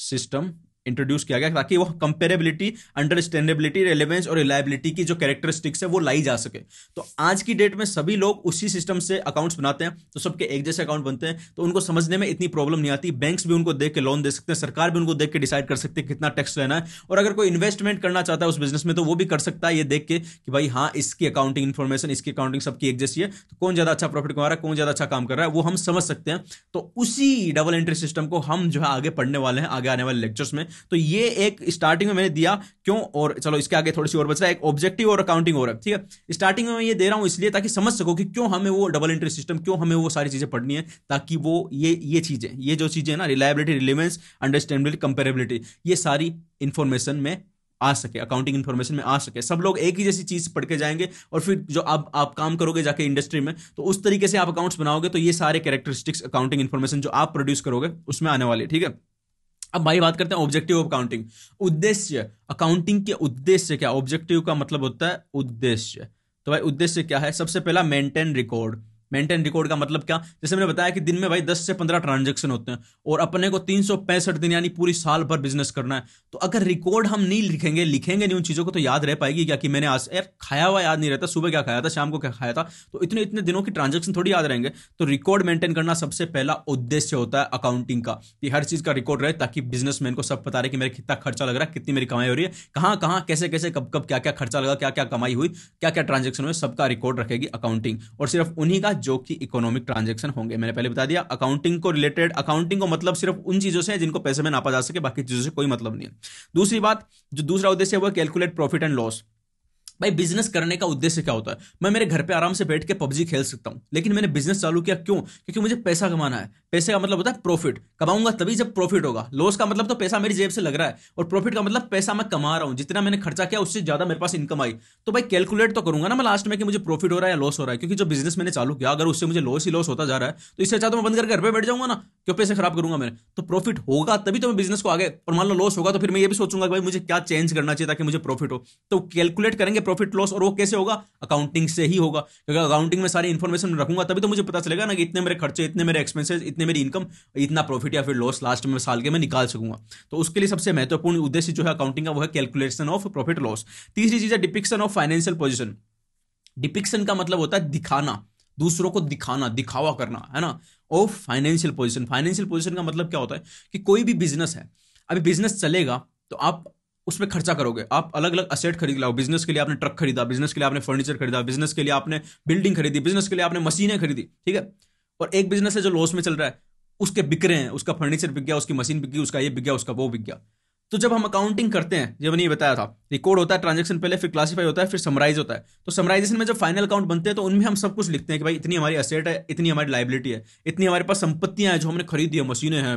system introduce किया गया ताकि वो कंपेरेबिलिटी अंडरस्टैंडेबिलिटी रेलिवेंस और रिलायबिलिटी की जो कैरेक्टरिस्टिक्स है वो लाई जा सके तो आज की डेट में सभी लोग उसी सिस्टम से अकाउंट्स बनाते हैं तो सबके एक जैसे अकाउंट बनते हैं तो उनको समझने में इतनी प्रॉब्लम नहीं आती बैंक्स भी उनको देख के लोन दे सकते हैं सरकार भी उनको देख के डिसाइड कर सकती है कितना टैक्स लेना है और अगर कोई इन्वेस्टमेंट करना चाहता है उस बिजनेस में तो वो भी कर सकता है ये देख के कि भाई हाँ इसकी अकाउंटिंग इन्फॉर्मेशन इसकी अकाउंटिंग सबकी एक जैसी है तो कौन ज़्यादा अच्छा प्रॉफिट कमा रहा है कौन ज़्यादा अच्छा काम कर रहा है वो हम समझ सकते हैं तो उसी डबल एंट्री सिस्टम को हम जो है आगे पढ़ने वाले हैं आगे आने वाले लेक्चर्स में तो ये एक स्टार्टिंग में मैंने दिया क्यों और चलो इसके आगे थोड़ी सी और बच रहा है एक ऑब्जेक्टिव और अकाउंटिंग और ठीक है स्टार्टिंग में मैं ये दे रहा हूँ इसलिए ताकि समझ सको कि क्यों हमें वो डबल इंट्री सिस्टम क्यों हमें वो सारी चीज़ें पढ़नी है ताकि वो ये ये चीज़ें ये जो चीज़ें ना रिलायबिलिटी रिलेवेंस अंडरस्टैंडेबिलिटी कंपेरेबिलिटी ये सारी इन्फॉर्मेशन में आ सके अकाउंटिंग इन्फॉर्मेशन में आ सके सब लोग एक ही जैसी चीज पढ़ के जाएंगे और फिर जो अब आप आप काम करोगे जाके इंडस्ट्री में तो उस तरीके से आप अकाउंट्स बनाओगे तो ये सारे कैरेक्टरिस्टिक्स अकाउंटिंग इन्फॉर्मेशन जो आप प्रोड्यूस करोगे उसमें आने वाले ठीक है थीके? अब भाई बात करते हैं ऑब्जेक्टिव ऑफ अकाउंटिंग उद्देश्य अकाउंटिंग के उद्देश्य क्या ऑब्जेक्टिव का मतलब होता है उद्देश्य तो भाई उद्देश्य क्या है सबसे पहला मेंटेन रिकॉर्ड मेंटेन रिकॉर्ड का मतलब क्या जैसे मैंने बताया कि दिन में भाई दस से पंद्रह ट्रांजेक्शन होते हैं और अपने को तीन दिन यानी पूरी साल भर बिजनेस करना है तो अगर रिकॉर्ड हम नहीं लिखेंगे लिखेंगे नहीं उन चीज़ों को तो याद रह पाएगी क्या कि मैंने आज यार खाया हुआ याद नहीं रहता सुबह क्या खाया था शाम को क्या खाया था तो इतने इतने दिनों की ट्रांजेक्शन थोड़ी याद रहेंगे तो रिकॉर्ड मेंटेन करना सबसे पहला उद्देश्य होता है अकाउंटिंग का कि हर चीज़ का रिकॉर्ड रहे ताकि बिजनेसमैन को सब पता रहे कि मेरा कितना खर्चा लग रहा है कितनी मेरी कमाई हो रही है कहाँ कहाँ कैसे कैसे कब कब क्या क्या खर्चा लगा क्या क्या कमाई हुई क्या क्या ट्रांजेक्शन हुए सबका रिकॉर्ड रखेगी अकाउंटिंग और सिर्फ उन्हीं का जो कि इकोनॉमिक ट्रांजेक्शन होंगे मैंने पहले बता दिया अकाउंटिंग को रिलेटेड अकाउंटिंग को मतलब सिर्फ उन चीजों से है जिनको पैसे में नापा जा सके बाकी चीजों से कोई मतलब नहीं है दूसरी बात जो दूसरा उद्देश्य है वह कैलकुलेट प्रॉफिट एंड लॉस भाई बिजनेस करने का उद्देश्य क्या होता है मैं मेरे घर पे आराम से बैठ के पबजी खेल सकता हूँ लेकिन मैंने बिजनेस चालू किया क्यों क्योंकि मुझे पैसा कमाना है पैसे का मतलब होता है प्रॉफिट कमाऊंगा तभी जब प्रॉफिट होगा लॉस का मतलब तो पैसा मेरी जेब से लग रहा है और प्रॉफिट का मतलब पैसा मैं कमा रहा हूँ जितना मैंने खर्चा किया उससे ज्यादा मेरे पास इनकम आई तो भाई कैलकुलेट तो करूंगा ना मैं लास्ट में कि मुझे प्रॉफिट हो रहा है या लॉस हो रहा है क्योंकि जो बिजनेस मैंने चालू किया अगर उससे मुझे लॉस ही लॉस होता जा रहा है तो इससे अच्छा तो मैं बंद करके घर पर बैठ जाऊंगा ना क्यों पैसे खराब करूंगा मैंने तो प्रॉफिट होगा तभी तो मैं बिजनेस को आगे और मान लो लॉस होगा तो फिर मैं ये भी सोचूंगा भाई मुझे क्या चेंज करना चाहिए ताकि मुझे प्रॉफिट हो तो कैलकुलेट करेंगे प्रॉफिट लॉस और वो कैसे होगा अकाउंटिंग से ही होगा क्योंकि अकाउंटिंग में सारी इन्फॉर्मेशन रखूंगा तभी तो मुझे पता चलेगा ना कि इतने मेरे खर्चे इतने मेरे एक्सपेंसेस इतने मेरी इनकम इतना प्रॉफिट या फिर लॉस लास्ट में साल के मैं निकाल सकूंगा तो उसके लिए सबसे महत्वपूर्ण उद्देश्य जो है अकाउंटिंग का वो है कैलकुलेशन ऑफ प्रॉफिट लॉस तीसरी चीज है depiction of financial position depiction का मतलब होता है दिखाना दूसरों को दिखाना दिखावा करना है ना of financial position financial position का मतलब क्या होता है कि कोई भी बिजनेस है अभी बिजनेस चलेगा तो आप उसमें खर्चा करोगे आप अलग अलग असेट खरीद लाओ बिजनेस के लिए आपने ट्रक खरीदा बिजनेस के लिए आपने फर्नीचर खरीदा बिजनेस के लिए आपने बिल्डिंग खरीदी बिजनेस के लिए आपने मशीनें खरीदी ठीक है और एक बिजनेस है जो लॉस में चल रहा है उसके बिक रहे हैं उसका फर्नीचर बिक गया उसकी मशीन बिक गई उसका ये बिक गया उसका वो बिक गया तो जब हम अकाउंटिंग करते हैं जब मैंने ये बताया था रिकॉर्ड होता है ट्रांजेक्शन पहले फिर क्लासीफाई होता है फिर समराइज होता है तो समराइजेशन में जब फाइनल अकाउंट बनते हैं तो उनमें हम सब कुछ लिखते हैं कि भाई इतनी हमारी असेट है इतनी हमारी लाइबिलिटी है इतनी हमारे पास संपत्तियां हैं जो हमने खरीदी है मशीनें हैं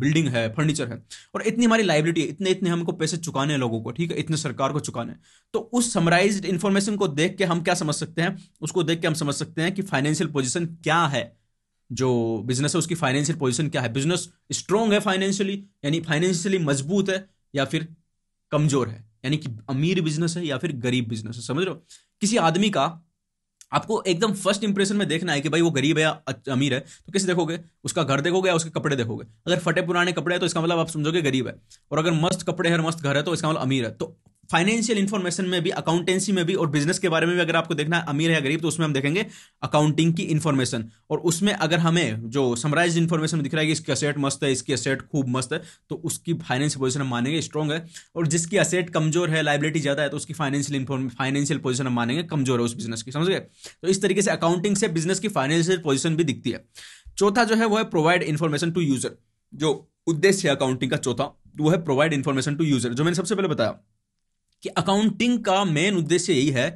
बिल्डिंग है फर्नीचर है और इतनी हमारी लाइबिलिटी है इतने इतने हमको पैसे चुकाने हैं लोगों को ठीक है इतने सरकार को चुकाने हैं तो उस समराइज इन्फॉर्मेशन को देख के हम क्या समझ सकते हैं उसको देख के हम समझ सकते हैं कि फाइनेंशियल पोजिशन क्या है जो बिजनेस है उसकी फाइनेंशियल पोजिशन क्या है बिजनेस स्ट्रांग है फाइनेंशियली यानी फाइनेंशियली मजबूत है या फिर कमजोर है यानी कि अमीर बिजनेस है या फिर गरीब बिजनेस है समझ लो किसी आदमी का आपको एकदम फर्स्ट इंप्रेशन में देखना है कि भाई वो गरीब है या अमीर है तो कैसे देखोगे उसका घर देखोगे या उसके कपड़े देखोगे अगर फटे पुराने कपड़े हैं तो इसका मतलब आप समझोगे गरीब है और अगर मस्त कपड़े हैं मस्त घर है तो इसका मतलब अमीर है तो फाइनेंशियल इन्फॉर्मेशन में भी अकाउंटेंसी में भी और बिजनेस के बारे में भी अगर आपको देखना है अमीर है गरीब तो उसमें हम देखेंगे अकाउंटिंग की इन्फॉर्मेशन और उसमें अगर हमें जो समराइज इन्फॉर्मेशन दिख रहा है कि इसकी असेट मस्त है इसकी असेट खूब मस्त है तो उसकी फाइनेंशियल पोजिशन हम मानेंगे स्ट्रॉग है और जिसकी असेट कमजोर है लाइबिलिटी ज्यादा है तो उसकी फाइनेंशियल फाइनेंशियल पोजिशन हम मानेंगे कमजोर है उस बिजनेस की समझ गए तो इस तरीके से अकाउंटिंग से बिजनेस की फाइनेंशियल पोजिशन भी दिखती है चौथा जो है वो है प्रोवाइड इन्फॉर्मेशन टू यूजर जो उद्देश्य है अकाउंटिंग का चौथा वो है प्रोवाइड इन्फॉर्मेशन टू यूजर जो मैंने सबसे पहले बताया कि अकाउंटिंग का मेन उद्देश्य यही है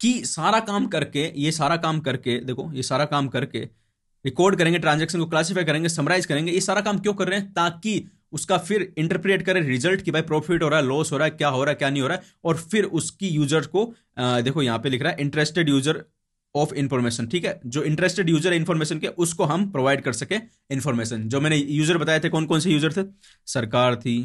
कि सारा काम करके ये सारा काम करके देखो ये सारा काम करके रिकॉर्ड करेंगे ट्रांजेक्शन को क्लासीफाई करेंगे समराइज करेंगे ये सारा काम क्यों कर रहे हैं ताकि उसका फिर इंटरप्रेट करें रिजल्ट कि भाई प्रॉफिट हो रहा है लॉस हो रहा है क्या हो रहा है क्या नहीं हो रहा है और फिर उसकी यूजर को आ, देखो यहाँ पे लिख रहा है इंटरेस्टेड यूजर ऑफ इन्फॉर्मेशन ठीक है जो इंटरेस्टेड यूजर है इन्फॉर्मेशन के उसको हम प्रोवाइड कर सके इन्फॉर्मेशन जो मैंने यूजर बताए थे कौन कौन से यूजर थे सरकार थी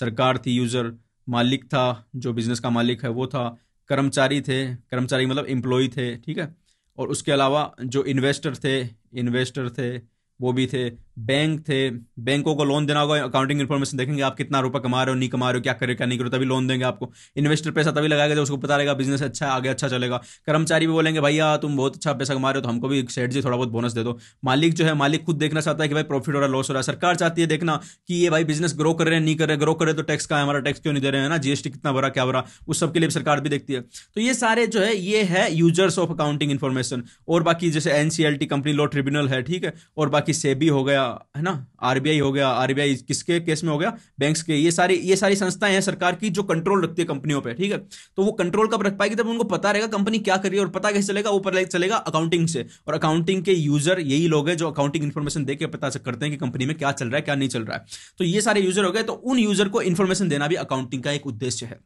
सरकार थी यूजर मालिक था जो बिजनेस का मालिक है वो था कर्मचारी थे कर्मचारी मतलब एम्प्लॉय थे ठीक है और उसके अलावा जो इन्वेस्टर थे इन्वेस्टर थे वो भी थे बैंक थे बैंकों को लोन देना होगा अकाउंटिंग इन्फॉर्मेशन देखेंगे आप कितना रुपया कमा रहे हो नहीं कमा रहे हो क्या करे क्या नहीं करो तभी लोन देंगे आपको इन्वेस्टर पैसा तभी लगाएगा जब उसको पता रहेगा बिजनेस अच्छा आगे अच्छा चलेगा कर्मचारी भी बोलेंगे भैया तुम बहुत अच्छा पैसा कमा रहे हो तो हमको भी सेठ जी थोड़ा बहुत बोनस दे दो मालिक जो है मालिक खुद देखना चाहता है कि भाई प्रॉफिट हो रहा है लॉस हो रहा है सरकार चाहती है देखना कि ये भाई बिजनेस ग्रो कर रहे हैं नहीं कर रहे ग्रो करे तो टैक्स का हमारा टैक्स क्यों नहीं दे रहे हैं ना जीएसटी कितना भरा क्या भरा उस सबके लिए सरकार भी देखती है तो ये सारे जो है ये है यूजर्स ऑफ अकाउंटिंग इन्फॉर्मेशन और बाकी जैसे एनसीएलटी कंपनी लॉ ट्रिब्यूनल है ठीक है और बाकी सेबी हो गया गया है ना आरबीआई हो गया आरबीआई किसके केस में हो गया बैंक्स के ये सारी ये सारी संस्थाएं हैं सरकार की जो कंट्रोल रखती है कंपनियों पे ठीक है तो वो कंट्रोल कब रख पाएगी तब उनको पता रहेगा कंपनी क्या कर रही है और पता कैसे चलेगा वो पता चलेगा अकाउंटिंग से और अकाउंटिंग के यूजर यही लोग हैं जो अकाउंटिंग इन्फॉर्मेशन देकर पता करते हैं कि कंपनी में क्या चल रहा है क्या नहीं चल रहा है तो ये सारे यूजर हो गए तो उन यूजर को इन्फॉर्मेशन देना भी अकाउंटिंग का एक उद्देश्य है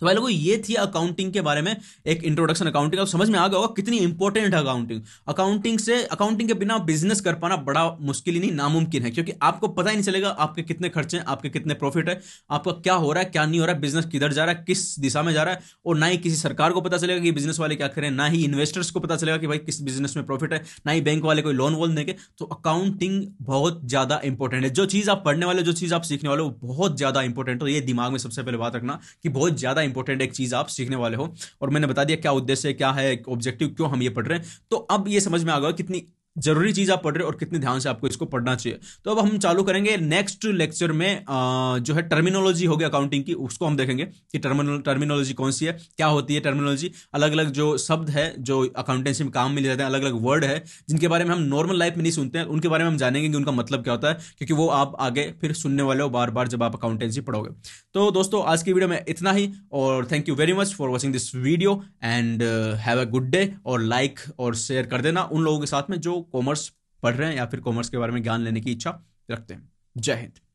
तो भाई लोगों ये थी अकाउंटिंग के बारे में एक इंट्रोडक्शन अकाउंटिंग आप समझ में आ गया होगा कितनी इंपॉर्टेंट है अकाउंटिंग अकाउंटिंग से अकाउंटिंग के बिना बिजनेस कर पाना बड़ा मुश्किल ही नहीं नामुमकिन है क्योंकि आपको पता ही नहीं चलेगा आपके कितने खर्चे हैं आपके कितने प्रॉफिट है आपका क्या हो रहा है क्या नहीं हो रहा है बिजनेस किधर जा रहा है किस दिशा में जा रहा है और ना ही किसी सरकार को पता चलेगा कि बिजनेस वाले क्या करें ना ही इन्वेस्टर्स को पता चलेगा कि भाई किस बिजनेस में प्रॉफिट है ना ही बैंक वाले कोई लोन वोन देंगे तो अकाउंटिंग बहुत ज़्यादा इंपॉर्टेंट है जो चीज़ आप पढ़ने वाले जो चीज़ आप सीखने वाले वो बहुत ज़्यादा इंपॉर्टेंट हो तो ये दिमाग में सबसे पहले बात रखना कि बहुत ज़्यादा इंपॉर्टेंट एक चीज आप सीखने वाले हो और मैंने बता दिया क्या उद्देश्य क्या है ऑब्जेक्टिव क्यों हम ये पढ़ रहे हैं तो अब ये समझ में आ गया कितनी जरूरी चीज आप पढ़ रहे हो और कितने ध्यान से आपको इसको पढ़ना चाहिए तो अब हम चालू करेंगे नेक्स्ट लेक्चर में जो है टर्मिनोलॉजी होगी अकाउंटिंग की उसको हम देखेंगे कि टर्मिनो टर्मिनोलॉजी कौन सी है क्या होती है टर्मिनोलॉजी अलग अलग जो शब्द है जो अकाउंटेंसी में काम मिल जाते हैं अलग अलग वर्ड है जिनके बारे में हम नॉर्मल लाइफ में नहीं सुनते हैं उनके बारे में हम जानेंगे कि उनका मतलब क्या होता है क्योंकि वो आप आगे फिर सुनने वाले हो बार बार जब आप अकाउंटेंसी पढ़ोगे तो दोस्तों आज की वीडियो में इतना ही और thank you very much for watching this video and have a good day और लाइक और शेयर कर देना उन लोगों के साथ में जो कॉमर्स पढ़ रहे हैं या फिर कॉमर्स के बारे में ज्ञान लेने की इच्छा रखते हैं जय हिंद